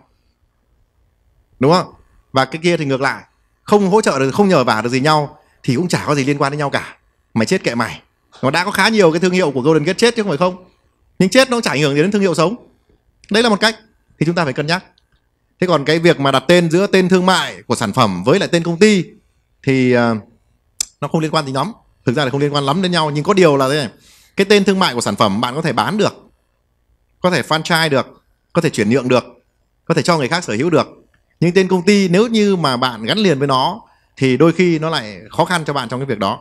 đúng không và cái kia thì ngược lại không hỗ trợ được không nhờ vả được gì nhau thì cũng chả có gì liên quan đến nhau cả mày chết kệ mày nó đã có khá nhiều cái thương hiệu của Golden Gate chết chứ không phải không nhưng chết nó cũng chả ảnh hưởng đến thương hiệu sống đấy là một cách thì chúng ta phải cân nhắc thế còn cái việc mà đặt tên giữa tên thương mại của sản phẩm với lại tên công ty thì ờ, nó không liên quan gì lắm thực ra là không liên quan lắm đến nhau nhưng có điều là thế này cái tên thương mại của sản phẩm bạn có thể bán được có thể franchise được có thể chuyển nhượng được có thể cho người khác sở hữu được nhưng tên công ty nếu như mà bạn gắn liền với nó thì đôi khi nó lại khó khăn cho bạn trong cái việc đó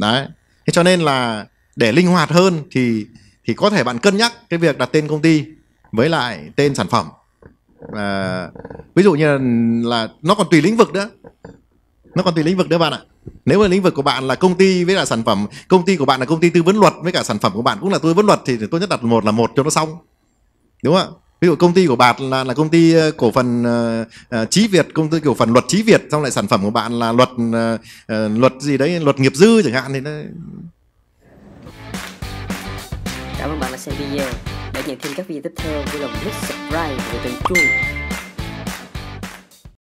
đấy thế cho nên là để linh hoạt hơn thì thì có thể bạn cân nhắc cái việc đặt tên công ty với lại tên sản phẩm à, ví dụ như là, là nó còn tùy lĩnh vực nữa nó còn tùy lĩnh vực nữa bạn ạ nếu mà lĩnh vực của bạn là công ty với là sản phẩm công ty của bạn là công ty tư vấn luật với cả sản phẩm của bạn cũng là tư vấn luật thì tôi nhất đặt một là một cho nó xong đúng không ạ ví dụ công ty của bạn là là công ty ờ, cổ phần uh, ờ, ờ, trí việt công ty cổ phần luật trí việt xong lại sản phẩm của bạn là luật uh, luật gì đấy luật nghiệp dư chẳng hạn thì đấy cảm ơn bạn đã xem video để nhận thêm các video tiếp theo vui lòng click subscribe và kênh chuông